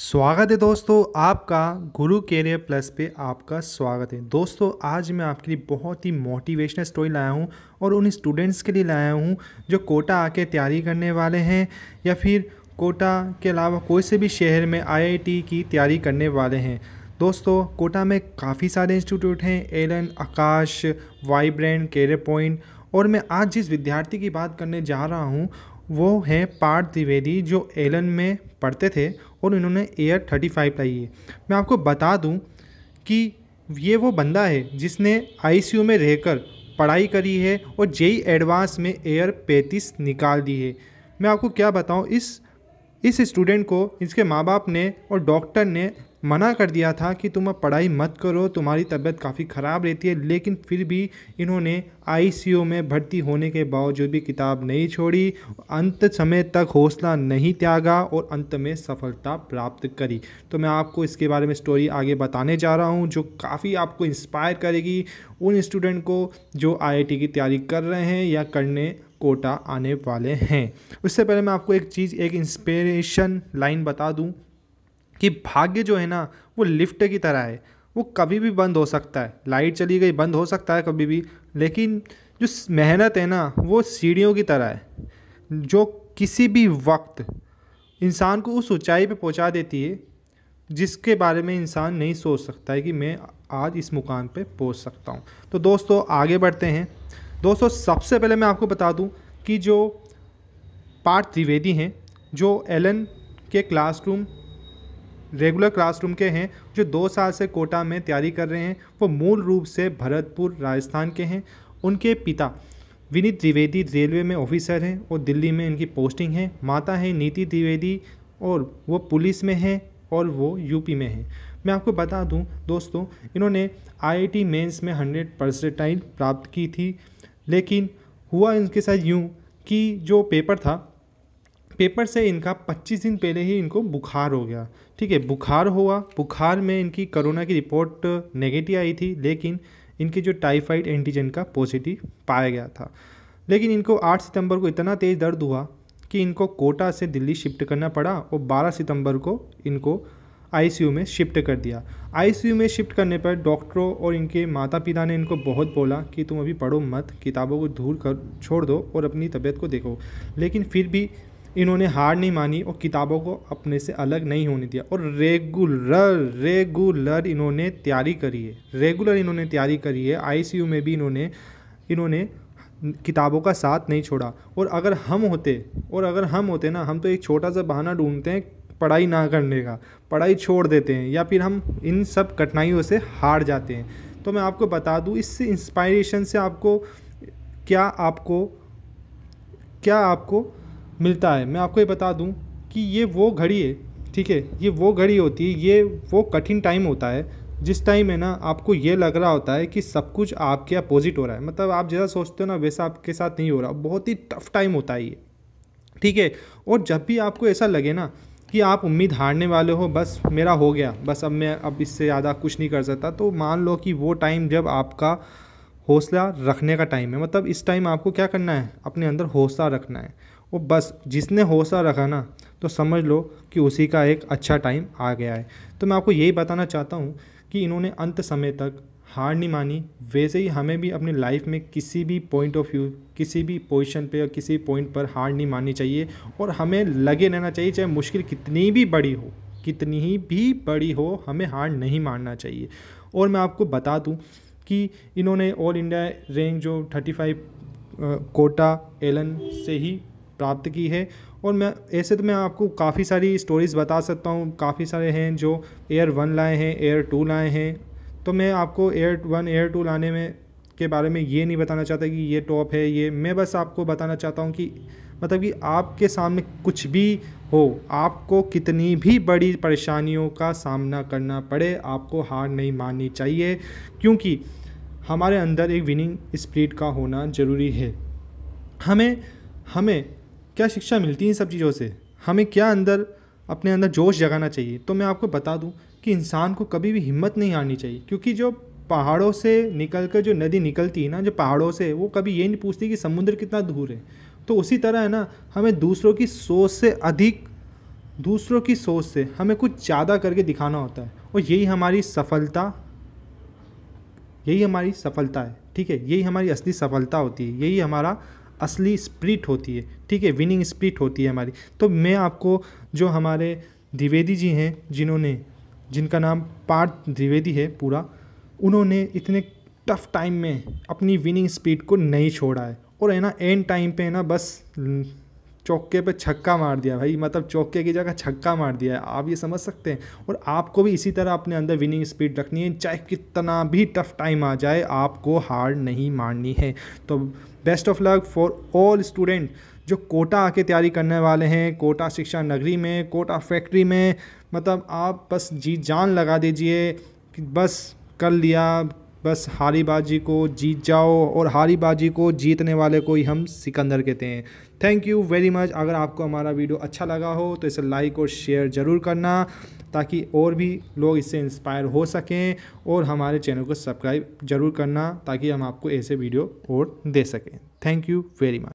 स्वागत है दोस्तों आपका गुरु कैरियर प्लस पे आपका स्वागत है दोस्तों आज मैं आपके लिए बहुत ही मोटिवेशनल स्टोरी लाया हूँ और उन स्टूडेंट्स के लिए लाया हूँ जो कोटा आके तैयारी करने वाले हैं या फिर कोटा के अलावा कोई से भी शहर में आईआईटी की तैयारी करने वाले हैं दोस्तों कोटा में काफ़ी सारे इंस्टीट्यूट हैं Allen Aakash vibrant career point और मैं आज जिस विद्यार्थी की बात करने जा रहा हूँ वो हैं पार्थ द्विवेदी जो एलन में पढ़ते थे और इन्होंने एयर थर्टी फाइव लाई है मैं आपको बता दूं कि ये वो बंदा है जिसने आईसीयू में रहकर पढ़ाई करी है और जेई एडवांस e में एयर पैंतीस निकाल दी है मैं आपको क्या बताऊँ इस इस स्टूडेंट को इसके माँ बाप ने और डॉक्टर ने मना कर दिया था कि तुम अब पढ़ाई मत करो तुम्हारी तबीयत काफ़ी ख़राब रहती है लेकिन फिर भी इन्होंने आईसीयू में भर्ती होने के बावजूद भी किताब नहीं छोड़ी अंत समय तक हौसला नहीं त्यागा और अंत में सफलता प्राप्त करी तो मैं आपको इसके बारे में स्टोरी आगे बताने जा रहा हूँ जो काफ़ी आपको इंस्पायर करेगी उन स्टूडेंट को जो आई की तैयारी कर रहे हैं या करने कोटा आने वाले हैं उससे पहले मैं आपको एक चीज़ एक इंस्पिरेशन लाइन बता दूँ कि भाग्य जो है ना वो लिफ्ट की तरह है वो कभी भी बंद हो सकता है लाइट चली गई बंद हो सकता है कभी भी लेकिन जो मेहनत है ना वो सीढ़ियों की तरह है जो किसी भी वक्त इंसान को उस ऊंचाई पे पहुंचा देती है जिसके बारे में इंसान नहीं सोच सकता है कि मैं आज इस मुकाम पे पहुंच सकता हूँ तो दोस्तों आगे बढ़ते हैं दोस्तों सबसे पहले मैं आपको बता दूँ कि जो पार्थ त्रिवेदी हैं जो एलन के क्लासरूम रेगुलर क्लासरूम के हैं जो दो साल से कोटा में तैयारी कर रहे हैं वो मूल रूप से भरतपुर राजस्थान के हैं उनके पिता विनीत द्विवेदी रेलवे में ऑफिसर हैं और दिल्ली में इनकी पोस्टिंग है माता है नीति द्विवेदी और वो पुलिस में हैं और वो यूपी में हैं मैं आपको बता दूं दोस्तों इन्होंने आईआईटी मेंस में हंड्रेड परसेंटाइल प्राप्त की थी लेकिन हुआ इनके साथ यूँ कि जो पेपर था पेपर से इनका 25 दिन पहले ही इनको बुखार हो गया ठीक है बुखार हुआ बुखार में इनकी कोरोना की रिपोर्ट नेगेटिव आई थी लेकिन इनकी जो टाइफाइड एंटीजन का पॉजिटिव पाया गया था लेकिन इनको 8 सितंबर को इतना तेज़ दर्द हुआ कि इनको कोटा से दिल्ली शिफ्ट करना पड़ा और 12 सितंबर को इनको आईसीयू में शिफ्ट कर दिया आईसीयू में शिफ्ट करने पर डॉक्टरों और इनके माता पिता ने इनको बहुत बोला कि तुम अभी पढ़ो मत किताबों को दूर कर छोड़ दो और अपनी तबीयत को देखो लेकिन फिर भी इन्होंने हार नहीं मानी और किताबों को अपने से अलग नहीं होने दिया और रेगुलर रेगुलर इन्होंने तैयारी करी है रेगुलर इन्होंने तैयारी करी है आईसीयू में भी इन्होंने इन्होंने किताबों का साथ नहीं छोड़ा और अगर हम होते और अगर हम होते ना हम तो एक छोटा सा बहाना ढूंढते हैं पढ़ाई ना करने का पढ़ाई छोड़ देते हैं या फिर हम इन सब कठिनाइयों से हार जाते हैं तो मैं आपको बता दूँ इससे इंस्पायरेशन से आपको क्या आपको क्या आपको मिलता है मैं आपको ये बता दूँ कि ये वो घड़ी है ठीक है ये वो घड़ी होती है ये वो कठिन टाइम होता है जिस टाइम है ना आपको ये लग रहा होता है कि सब कुछ आपके अपोजिट हो रहा है मतलब आप जैसा सोचते हो ना वैसा आपके साथ नहीं हो रहा बहुत ही टफ टाइम होता है ये ठीक है और जब भी आपको ऐसा लगे ना कि आप उम्मीद हारने वाले हो बस मेरा हो गया बस अब मैं अब इससे ज़्यादा कुछ नहीं कर सकता तो मान लो कि वो टाइम जब आपका हौसला रखने का टाइम है मतलब इस टाइम आपको क्या करना है अपने अंदर हौसला रखना है वो बस जिसने हौसला रखा ना तो समझ लो कि उसी का एक अच्छा टाइम आ गया है तो मैं आपको यही बताना चाहता हूँ कि इन्होंने अंत समय तक हार नहीं मानी वैसे ही हमें भी अपनी लाइफ में किसी भी पॉइंट ऑफ व्यू किसी भी पोजिशन पर या किसी पॉइंट पर हार नहीं माननी चाहिए और हमें लगे रहना चाहिए चाहे मुश्किल कितनी भी बड़ी हो कितनी ही भी बड़ी हो हमें हार नहीं मानना चाहिए और मैं आपको बता दूं कि इन्होंने ऑल इंडिया रैंक जो 35 कोटा एलन से ही प्राप्त की है और मैं ऐसे तो मैं आपको काफ़ी सारी स्टोरीज़ बता सकता हूँ काफ़ी सारे हैं जो एयर वन लाए हैं एयर टू लाए हैं तो मैं आपको एयर वन एयर टू लाने में के बारे में ये नहीं बताना चाहता कि ये टॉप है ये मैं बस आपको बताना चाहता हूँ कि मतलब कि आपके सामने कुछ भी हो आपको कितनी भी बड़ी परेशानियों का सामना करना पड़े आपको हार नहीं माननी चाहिए क्योंकि हमारे अंदर एक विनिंग स्प्रिट का होना ज़रूरी है हमें हमें क्या शिक्षा मिलती है इन सब चीज़ों से हमें क्या अंदर अपने अंदर जोश जगाना चाहिए तो मैं आपको बता दूं कि इंसान को कभी भी हिम्मत नहीं हारनी चाहिए क्योंकि जो पहाड़ों से निकल कर जो नदी निकलती है ना जो पहाड़ों से वो कभी ये नहीं पूछती कि समुद्र कितना दूर है तो उसी तरह है ना हमें दूसरों की सोच से अधिक दूसरों की सोच से हमें कुछ ज़्यादा करके दिखाना होता है और यही हमारी सफलता यही हमारी सफलता है ठीक है यही हमारी असली सफलता होती है यही हमारा असली स्प्रिट होती है ठीक है विनिंग स्प्रिट होती है हमारी तो मैं आपको जो हमारे द्विवेदी जी हैं जिन्होंने जिनका नाम पार्थ द्विवेदी है पूरा उन्होंने इतने टफ टाइम में अपनी विनिंग स्पीड को नहीं छोड़ा है और है ना एंड टाइम पे है ना बस चौके पे छक्का मार दिया भाई मतलब चौके की जगह छक्का मार दिया है आप ये समझ सकते हैं और आपको भी इसी तरह अपने अंदर विनिंग स्पीड रखनी है चाहे कितना भी टफ टाइम आ जाए आपको हार नहीं मारनी है तो best of luck for all student जो कोटा आके तैयारी करने वाले हैं कोटा शिक्षा नगरी में कोटा फैक्ट्री में मतलब आप बस जी जान लगा दीजिए कि बस कर लिया बस हारी बाजी को जीत जाओ और हारी बाजी को जीतने वाले को ही हम सिकंदर कहते हैं थैंक यू वेरी मच अगर आपको हमारा वीडियो अच्छा लगा हो तो इसे लाइक और शेयर ज़रूर करना ताकि और भी लोग इससे इंस्पायर हो सकें और हमारे चैनल को सब्सक्राइब ज़रूर करना ताकि हम आपको ऐसे वीडियो और दे सकें थैंक यू वेरी मच